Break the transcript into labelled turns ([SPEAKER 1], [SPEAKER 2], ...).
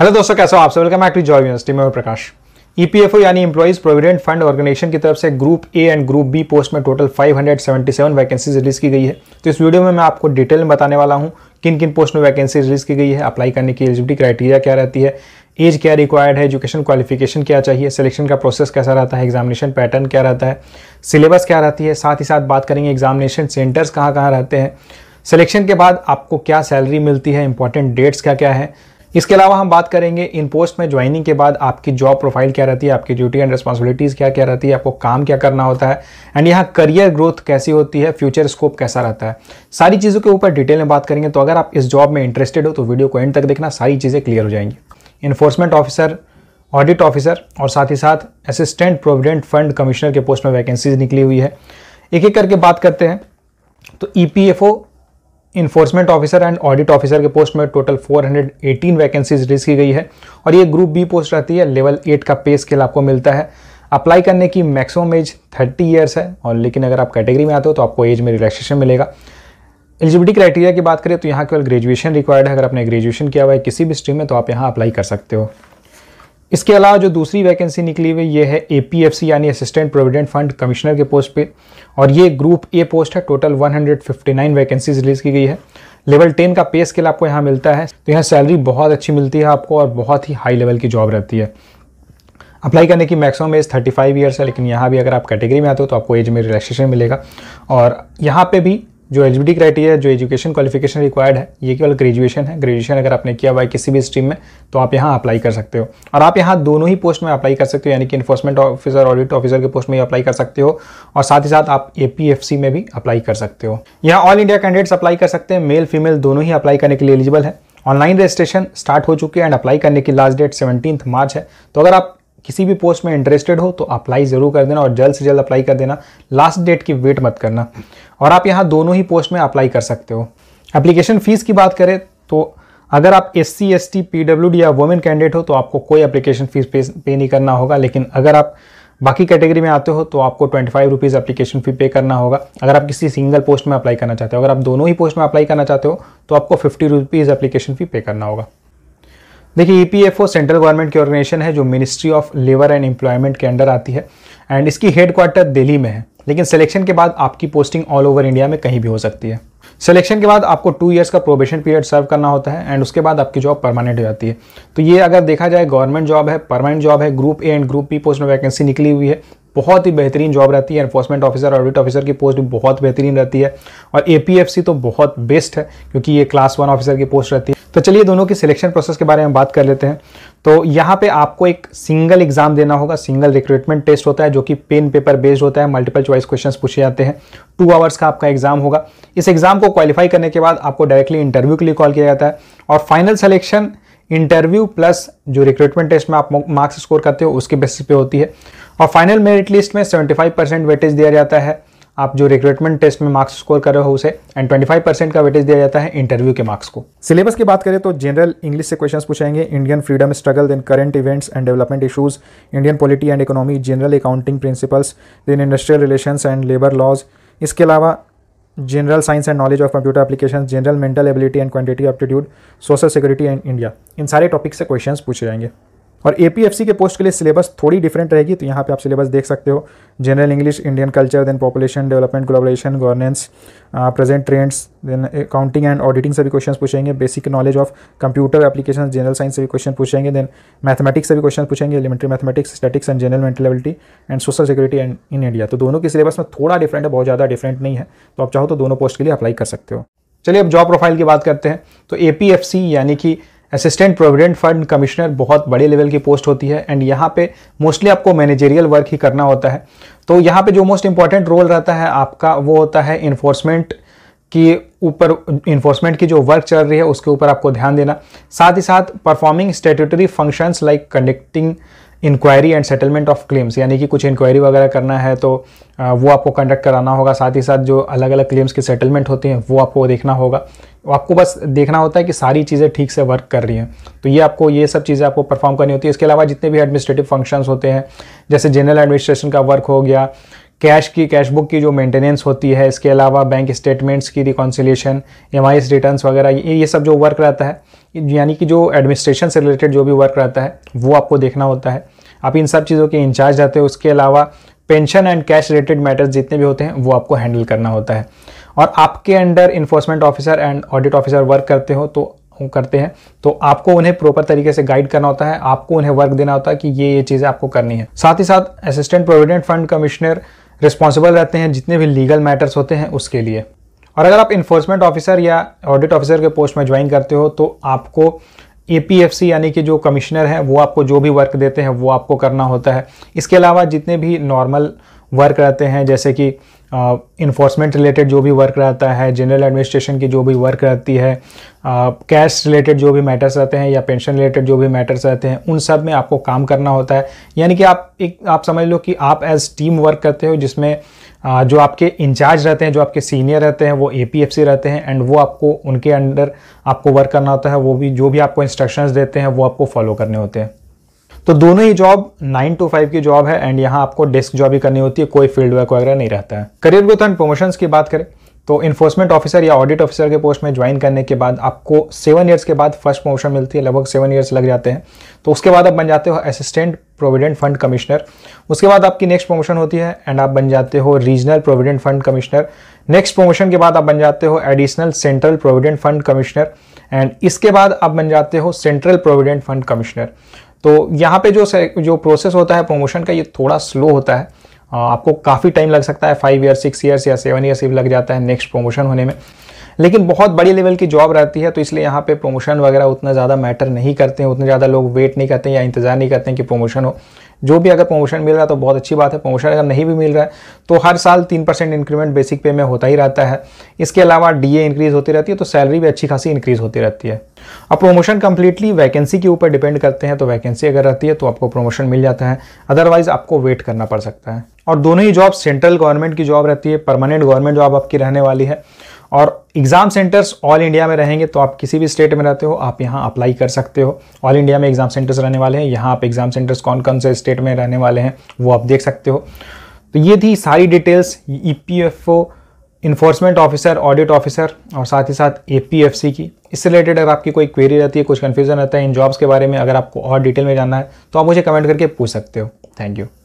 [SPEAKER 1] hello दोस्तों कैसे हो आप सब वेलकम टू जॉय यूनिवर्सिटी में प्रकाश ईपीएफओ e यानी इंप्लाइज प्रोविडेंट फंड ऑर्गेनाइजेशन की तरफ से group A and group B post में टोटल 577 वैकेंसीज रिलीज की गई है तो इस वीडियो में मैं आपको डिटेल में बताने वाला हूं किन किन पोस्ट में वैकेंसी रिलीज की गई है अप्लाई करने की एलिजिबिलिटी क्राइटेरिया क्या रहती है एज क्या रिक्वायर्ड है एजुकेशन क्वालिफिकेशन क्या चाहिए सिलेक्शन का प्रोसेस कैसा रहता है एग्जामिनेशन पैटर्न क्या रहता है सिलेबस क्या रहती है साथ ही साथ बात करेंगे एग्जामिनेशन सेंटर्स कहाँ कहाँ रहते हैं सिलेक्शन के बाद आपको क्या सैलरी मिलती है इंपॉर्टेंट डेट्स क्या क्या है इसके अलावा हम बात करेंगे इन पोस्ट में ज्वाइनिंग के बाद आपकी जॉब प्रोफाइल क्या रहती है आपकी ड्यूटी एंड रिस्पॉन्सिबिलिटीज़ क्या क्या रहती है आपको काम क्या करना होता है एंड यहाँ करियर ग्रोथ कैसी होती है फ्यूचर स्कोप कैसा रहता है सारी चीज़ों के ऊपर डिटेल में बात करेंगे तो अगर आप इस जॉब में इंटरेस्टेड हो तो वीडियो को एंड तक देखना सारी चीज़ें क्लियर हो जाएंगी इन्फोर्समेंट ऑफिसर ऑडिट ऑफिसर और साथ ही साथ असिस्टेंट प्रोविडेंट फंड कमिश्नर के पोस्ट में वैकेंसीज निकली हुई है एक एक करके बात करते हैं तो E e enforcement officer and audit officer के पोस्ट में टोटल 418 वैकेंसीज रिलीज की गई है और ये ग्रुप बी पोस्ट रहती है लेवल एट का पे स्केल आपको मिलता है अप्लाई करने की मैक्सिमम एज 30 ईयर्स है और लेकिन अगर आप कैटेगरी में आते हो तो आपको एज में रिलैक्सेशन मिलेगा एलिजिबिलिटी क्राइटेरिया की बात करें तो यहाँ केवल ग्रेजुएशन रिक्वायर्ड है अगर आपने ग्रेजुएशन किया हुआ है किसी भी स्ट्रीम में तो आप यहाँ अप्लाई कर सकते हो इसके अलावा जो दूसरी वैकेंसी निकली हुई ये है ए यानी असिस्टेंट प्रोविडेंट फंड कमिश्नर के पोस्ट पे और ये ग्रुप ए पोस्ट है टोटल 159 वैकेंसीज रिलीज़ की गई है लेवल टेन का पे स्केल आपको यहाँ मिलता है तो यहाँ सैलरी बहुत अच्छी मिलती है आपको और बहुत ही हाई लेवल की जॉब रहती है अप्लाई करने की मैक्सिमम एज 35 फाइव ईयर्स है लेकिन यहाँ भी अगर आप कैटेगरी में आते हो तो आपको एज में रिलैक्सेशन मिलेगा और यहाँ पे भी जो एलिजिबिलिटी क्राइटेरिया जो एजुकेशन क्वालिफिकेशन रिक्वायर्ड है ये केवल ग्रेजुएशन है ग्रेजुएशन अगर आपने किया हुआ है किसी भी स्ट्रीम में तो आप यहाँ अप्लाई कर सकते हो और आप यहाँ दोनों ही पोस्ट में अप्लाई कर सकते हो यानी कि इन्फोर्समेंट ऑफिसर ऑडिट ऑफिसर के पोस्ट में अप्लाई कर सकते हो और साथ ही साथ आप ए में भी अप्लाई कर सकते हो यहाँ ऑल इंडिया कैंडिडेट्स अप्लाई कर सकते हैं मेल फीमेल दोनों ही अप्लाई करने के लिए एलिजिबल है ऑनलाइन रजिस्ट्रेशन स्टार्ट हो चुकी है एंड अप्लाई करने की लास्ट डेट सेवनटीन मार्च है तो अगर आप किसी भी पोस्ट में इंटरेस्टेड हो तो अप्लाई ज़रूर कर देना और जल्द से जल्द अप्लाई कर देना लास्ट डेट की वेट मत करना और आप यहाँ दोनों ही पोस्ट में अप्लाई कर सकते हो एप्लीकेशन फ़ीस की बात करें तो अगर आप S C S T P W D या वुमेन कैंडिडेट हो तो आपको कोई एप्लीकेशन फ़ीस पे, पे नहीं करना होगा लेकिन अगर आप बाकी कैटेगरी में आते हो तो आपको twenty five rupees application fee pay करना होगा अगर आप किसी सिंगल पोस्ट में अप्लाई करना चाहते हो अगर आप दोनों ही पोस्ट में अप्लाई करना चाहते हो तो आपको fifty rupees application fee pay करना होगा देखिए E P F O central government की ऑर्गेनाइजेशन है जो ministry of labour and employment के अंडर आती है एंड इसकी हेड क्वार्टर दिल्ली में है लेकिन सिलेक्शन के बाद आपकी पोस्टिंग ऑल ओवर इंडिया में कहीं भी हो सकती है सिलेक्शन के बाद आपको टू इयर्स का प्रोबेशन पीरियड सर्व करना होता है एंड उसके बाद आपकी जॉब परमानेंट हो जाती है तो ये अगर देखा जाए गवर्नमेंट जॉब है परमानेंट जॉब है group A and group B post में वैकेंसी निकली हुई है बहुत ही बेहतरीन जॉब रहती है एनफोर्समेंट ऑफिसर ऑडिट ऑफिसर की पोस्ट भी बहुत बेहतरीन रहती है और ए तो बहुत बेस्ट है क्योंकि ये क्लास वन ऑफिसर की पोस्ट रहती है तो चलिए दोनों की सिलेक्शन प्रोसेस के बारे में बात कर लेते हैं तो यहाँ पे आपको एक सिंगल एग्जाम देना होगा सिंगल रिक्रूटमेंट टेस्ट होता है जो कि पेन पेपर बेस्ड होता है मल्टीपल चॉइस क्वेश्चंस पूछे जाते हैं टू आवर्स का आपका एग्जाम होगा इस एग्जाम को क्वालिफाई करने के बाद आपको डायरेक्टली इंटरव्यू के लिए कॉल किया जाता है और फाइनल सेलेक्शन इंटरव्यू प्लस जो रिक्रूटमेंट टेस्ट में आप मार्क्स स्कोर करते हो उसके बेसिस पे होती है और फाइनल मेरिट लिस्ट में सेवेंटी परसेंट वेटेज दिया जाता है आप जो रिक्रूटमेंट टेस्ट में मार्क्स स्कोर कर रहे हो उसे एंड ट्वेंटी परसेंट का वेटेज दिया जाता है इंटरव्यू के मार्क्स को सिलेबस की बात करें तो जनरल इंग्लिश से क्वेश्चंस पूछाएंगे Indian freedom struggle then current events and development issues Indian polity and economy general accounting principles then industrial relation and labour laws इसके अलावा general science and knowledge of computer application general mental ability and quantity aptitude social security and India इन सारे topic से questions पूछे जाएंगे और ए के post के लिए सिलेबस थोड़ी डिफरेंट रहेगी तो यहाँ पे आप सिलेबस देख सकते हो general English Indian culture then population development globalisation governance present trends then accounting and auditing से भी क्वेश्चन पूछेंगे basic knowledge of computer application general science से भी क्वेश्चन पूछेंगे देन मैथमेटिक्स से भी क्वेश्चन पूछेंगे elementary mathematics statistics and general mental ability and social security and in India तो दोनों के सिलेबस में थोड़ा डिफरेंट है बहुत ज़्यादा डिफरेंट नहीं है तो आप चाहो तो दोनों पोस्ट के लिए अप्लाई कर सकते हो चलिए अब जॉब प्रोफाइल की बात करते हैं तो ए यानी कि असिस्टेंट प्रोविडेंट फंड कमिश्नर बहुत बड़े लेवल की पोस्ट होती है एंड यहाँ पे मोस्टली आपको मैनेजेरियल वर्क ही करना होता है तो यहाँ पे जो मोस्ट इंपॉर्टेंट रोल रहता है आपका वो होता है इन्फोर्समेंट की ऊपर इन्फोर्समेंट की जो वर्क चल रही है उसके ऊपर आपको ध्यान देना साथ ही साथ performing statutory functions like conducting inquiry and settlement of claims यानी कि कुछ इंक्वायरी वगैरह करना है तो वो आपको कंडक्ट कराना होगा साथ ही साथ जो अलग अलग क्लेम्स की सेटलमेंट होते हैं वो आपको देखना होगा आपको बस देखना होता है कि सारी चीज़ें ठीक से वर्क कर रही हैं तो ये आपको ये सब चीज़ें आपको परफॉर्म करनी होती है इसके अलावा जितने भी एडमिनिस्ट्रेटिव फंक्शंस होते हैं जैसे जनरल एडमिनिस्ट्रेशन का वर्क हो गया कैश की कैश बुक की जो मेंटेनेंस होती है इसके अलावा बैंक स्टेटमेंट्स की रिकॉन्सिलेशन एम आई रिटर्न वगैरह ये ये सब जो वर्क रहता है यानी कि जो एडमिनिस्ट्रेशन से रिलेटेड जो भी वर्क रहता है वो आपको देखना होता है आप इन सब चीज़ों के इंचार्ज रहते हो उसके अलावा pension and cash related matters जितने भी होते हैं वो आपको हैंडल करना होता है और आपके under enforcement officer and audit officer work करते हो तो करते हैं तो आपको उन्हें प्रॉपर तरीके से गाइड करना होता है आपको उन्हें वर्क देना होता है कि ये ये चीज़ें आपको करनी है साथ ही साथ assistant provident fund commissioner responsible रहते हैं जितने भी लीगल मैटर्स होते हैं उसके लिए और अगर आप इन्फोर्समेंट ऑफिसर या ऑडिट ऑफिसर के पोस्ट में ज्वाइन करते हो तो आपको ए यानी कि जो कमिश्नर है वो आपको जो भी वर्क देते हैं वो आपको करना होता है इसके अलावा जितने भी नॉर्मल वर्क रहते हैं जैसे कि इन्फोर्समेंट uh, रिलेटेड जो भी वर्क रहता है जनरल एडमिनिस्ट्रेशन की जो भी वर्क रहती है कैश uh, रिलेटेड जो भी मैटर्स रहते हैं या पेंशन रिलेटेड जो भी मैटर्स रहते हैं उन सब में आपको काम करना होता है यानी कि आप एक आप समझ लो कि आप एज टीम वर्क करते हो जिसमें uh, जो आपके इंचार्ज रहते हैं जो आपके सीनियर रहते हैं वो ए रहते हैं एंड वो आपको उनके अंडर आपको वर्क करना होता है वो भी जो भी आपको इंस्ट्रक्शंस देते हैं वो आपको फॉलो करने होते हैं तो दोनों ही जॉब नाइन टू फाइव की जॉब है एंड यहाँ आपको डेस्क जॉब ही करनी होती है कोई फील्ड वर्क वगैरह नहीं रहता है करियर ग्रोथ एंड प्रमोशंस की बात करें तो इन्फोर्समेंट ऑफिसर या ऑडिट ऑफिसर के पोस्ट में ज्वाइन करने के बाद आपको सेवन ईयर्स के बाद फर्स्ट प्रमोशन मिलती है लगभग सेवन ईयर्स लग जाते हैं तो उसके बाद आप बन जाते हो असिस्टेंट प्रोविडेंट फंड कमिश्नर उसके बाद आपकी नेक्स्ट प्रमोशन होती है एंड आप बन जाते हो regional provident fund commissioner next promotion के बाद आप बन जाते हो additional central provident fund commissioner and इसके बाद आप बन जाते हो सेंट्रल प्रोविडेंट फंड कमिश्नर तो यहाँ पे जो जो प्रोसेस होता है प्रमोशन का ये थोड़ा स्लो होता है आपको काफ़ी टाइम लग सकता है फाइव ईयर सिक्स ईयर्स या सेवन ईयर्स लग जाता है नेक्स्ट प्रमोशन होने में लेकिन बहुत बड़ी लेवल की जॉब रहती है तो इसलिए यहाँ पे प्रमोशन वगैरह उतना ज़्यादा मैटर नहीं करते हैं उतने ज़्यादा लोग वेट नहीं करते हैं या इंतज़ार नहीं करते हैं कि प्रमोशन हो जो भी अगर प्रमोशन मिल रहा है तो बहुत अच्छी बात है प्रमोशन अगर नहीं भी मिल रहा है तो हर साल तीन परसेंट इंक्रीमेंट बेसिक पे में होता ही रहता है इसके अलावा डी ए इंक्रीज़ होती रहती है तो सैलरी भी अच्छी खासी इंक्रीज़ होती रहती है अब प्रमोशन कंप्लीटली वैकेंसी के ऊपर डिपेंड करते हैं तो वैकेंसी अगर रहती है तो आपको प्रमोशन मिल जाता है अदरवाइज़ आपको वेट करना पड़ सकता है और दोनों ही जॉब सेंट्रल गवर्नमेंट की जॉब रहती है परमानेंट गवर्नमेंट जॉब आपकी रहने वाली है और एग्ज़ाम सेंटर्स ऑल इंडिया में रहेंगे तो आप किसी भी स्टेट में रहते हो आप यहाँ अप्लाई कर सकते हो ऑल इंडिया में एग्ज़ाम सेंटर्स रहने वाले हैं यहाँ आप एग्ज़ाम सेंटर्स कौन कौन से स्टेट में रहने वाले हैं वो आप देख सकते हो तो ये थी सारी details E P F O enforcement officer audit officer और साथ ही साथ ए पी एफ सी की इससे रिलेटेड अगर आपकी कोई क्वेरी रहती है कुछ कन्फ्यूजन रहता है इन जॉब्स के बारे में अगर आपको और डिटेल में जानना है तो आप मुझे कमेंट करके पूछ सकते हो थैंक यू